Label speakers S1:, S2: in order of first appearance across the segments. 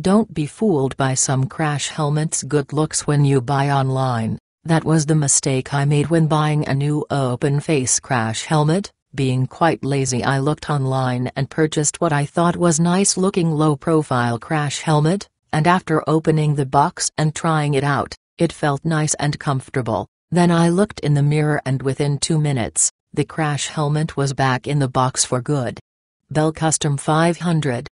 S1: Don't be fooled by some crash helmet's good looks when you buy online. That was the mistake I made when buying a new open face crash helmet. Being quite lazy, I looked online and purchased what I thought was nice looking low profile crash helmet, and after opening the box and trying it out, it felt nice and comfortable. Then I looked in the mirror and within two minutes, the crash helmet was back in the box for good. Bell Custom 500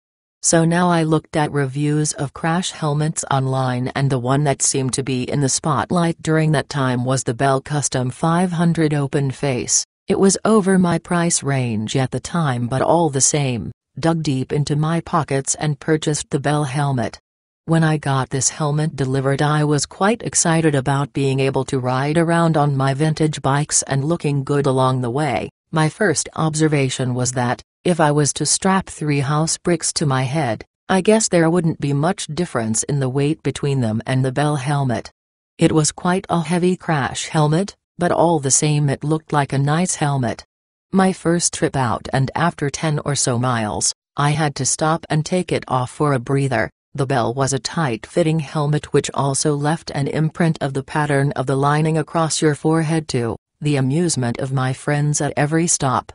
S1: so now I looked at reviews of crash helmets online and the one that seemed to be in the spotlight during that time was the Bell Custom 500 Open Face. It was over my price range at the time but all the same, dug deep into my pockets and purchased the Bell helmet. When I got this helmet delivered I was quite excited about being able to ride around on my vintage bikes and looking good along the way. My first observation was that, if I was to strap three house bricks to my head, I guess there wouldn't be much difference in the weight between them and the bell helmet. It was quite a heavy crash helmet, but all the same it looked like a nice helmet. My first trip out and after 10 or so miles, I had to stop and take it off for a breather. The bell was a tight-fitting helmet which also left an imprint of the pattern of the lining across your forehead to the amusement of my friends at every stop.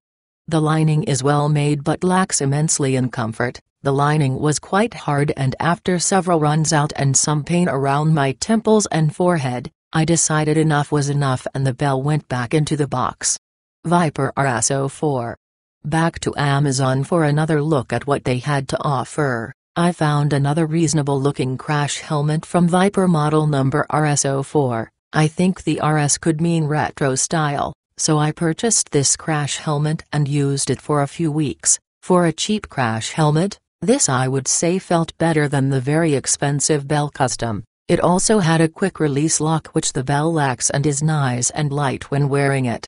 S1: The lining is well made but lacks immensely in comfort, the lining was quite hard and after several runs out and some pain around my temples and forehead, I decided enough was enough and the bell went back into the box. Viper RSO 4 Back to Amazon for another look at what they had to offer. I found another reasonable looking crash helmet from Viper model number RS04. I think the RS could mean retro style so I purchased this crash helmet and used it for a few weeks. For a cheap crash helmet, this I would say felt better than the very expensive Bell Custom. It also had a quick release lock which the Bell lacks and is nice and light when wearing it.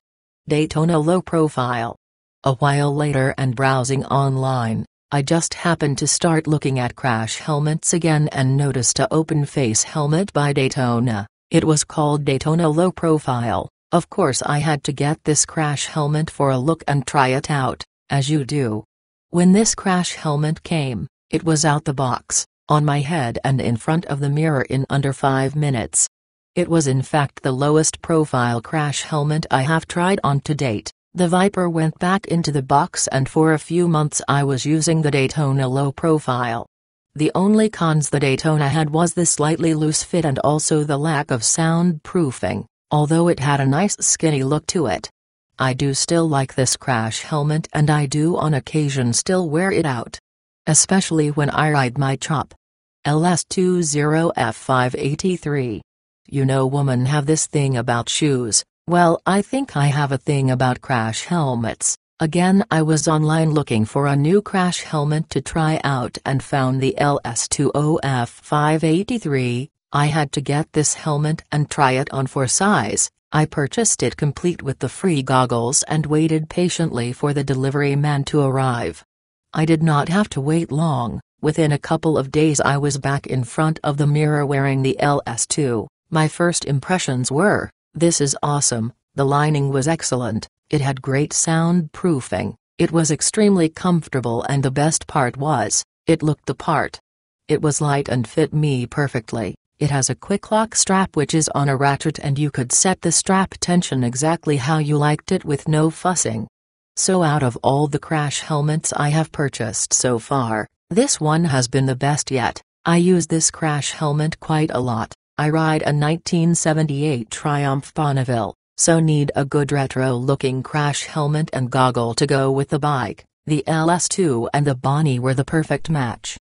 S1: Daytona Low Profile. A while later and browsing online, I just happened to start looking at crash helmets again and noticed a open face helmet by Daytona. It was called Daytona Low Profile. Of course I had to get this crash helmet for a look and try it out, as you do. When this crash helmet came, it was out the box, on my head and in front of the mirror in under 5 minutes. It was in fact the lowest profile crash helmet I have tried on to date. The Viper went back into the box and for a few months I was using the Daytona low profile. The only cons the Daytona had was the slightly loose fit and also the lack of soundproofing although it had a nice skinny look to it. I do still like this crash helmet and I do on occasion still wear it out. Especially when I ride my chop. LS20F583. You know women have this thing about shoes, well I think I have a thing about crash helmets. Again I was online looking for a new crash helmet to try out and found the LS20F583, I had to get this helmet and try it on for size, I purchased it complete with the free goggles and waited patiently for the delivery man to arrive. I did not have to wait long, within a couple of days I was back in front of the mirror wearing the LS2, my first impressions were, this is awesome, the lining was excellent, it had great soundproofing, it was extremely comfortable and the best part was, it looked the part. It was light and fit me perfectly. It has a quick lock strap which is on a ratchet and you could set the strap tension exactly how you liked it with no fussing. So out of all the crash helmets I have purchased so far, this one has been the best yet. I use this crash helmet quite a lot. I ride a 1978 Triumph Bonneville, so need a good retro-looking crash helmet and goggle to go with the bike. The LS2 and the Bonnie were the perfect match.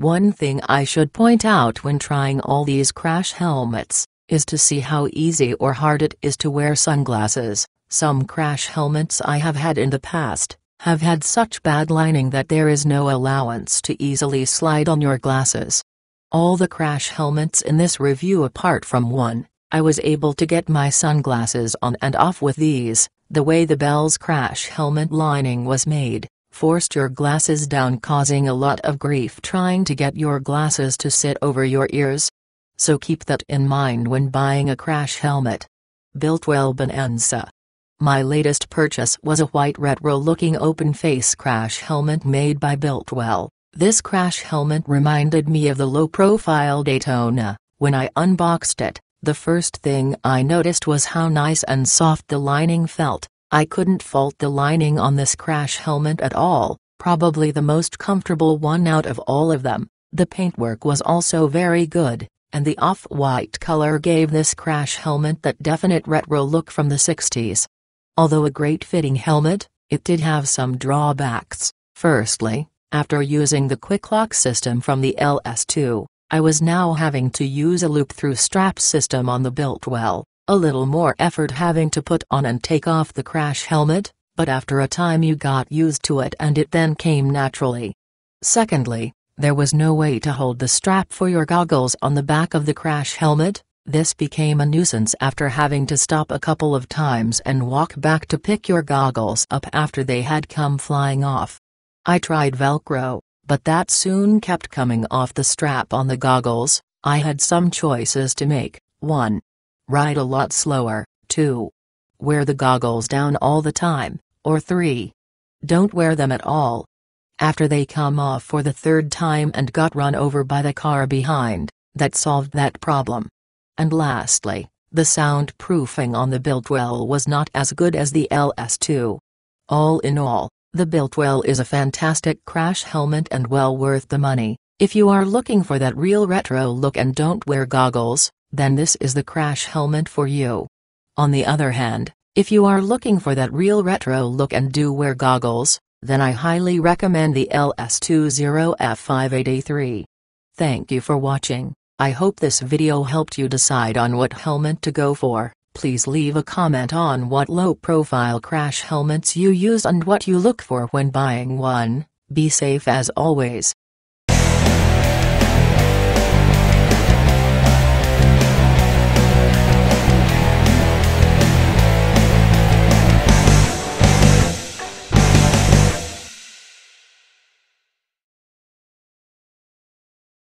S1: One thing I should point out when trying all these crash helmets, is to see how easy or hard it is to wear sunglasses. Some crash helmets I have had in the past, have had such bad lining that there is no allowance to easily slide on your glasses. All the crash helmets in this review apart from one, I was able to get my sunglasses on and off with these, the way the Bell's crash helmet lining was made forced your glasses down causing a lot of grief trying to get your glasses to sit over your ears. So keep that in mind when buying a crash helmet. Builtwell Bonanza. My latest purchase was a white retro looking open face crash helmet made by Builtwell. This crash helmet reminded me of the low profile Daytona. When I unboxed it, the first thing I noticed was how nice and soft the lining felt. I couldn't fault the lining on this crash helmet at all, probably the most comfortable one out of all of them. The paintwork was also very good, and the off-white color gave this crash helmet that definite retro look from the 60s. Although a great fitting helmet, it did have some drawbacks. Firstly, after using the quick lock system from the LS2, I was now having to use a loop-through strap system on the built well a little more effort having to put on and take off the crash helmet, but after a time you got used to it and it then came naturally. Secondly, there was no way to hold the strap for your goggles on the back of the crash helmet, this became a nuisance after having to stop a couple of times and walk back to pick your goggles up after they had come flying off. I tried Velcro, but that soon kept coming off the strap on the goggles, I had some choices to make, 1. Ride a lot slower, 2. Wear the goggles down all the time, or 3. Don't wear them at all. After they come off for the third time and got run over by the car behind, that solved that problem. And lastly, the soundproofing on the Biltwell was not as good as the LS2. All in all, the Biltwell is a fantastic crash helmet and well worth the money, if you are looking for that real retro look and don't wear goggles then this is the crash helmet for you. On the other hand, if you are looking for that real retro look and do wear goggles, then I highly recommend the LS20F583. Thank you for watching. I hope this video helped you decide on what helmet to go for. Please leave a comment on what low-profile crash helmets you use and what you look for when buying one. Be safe as always.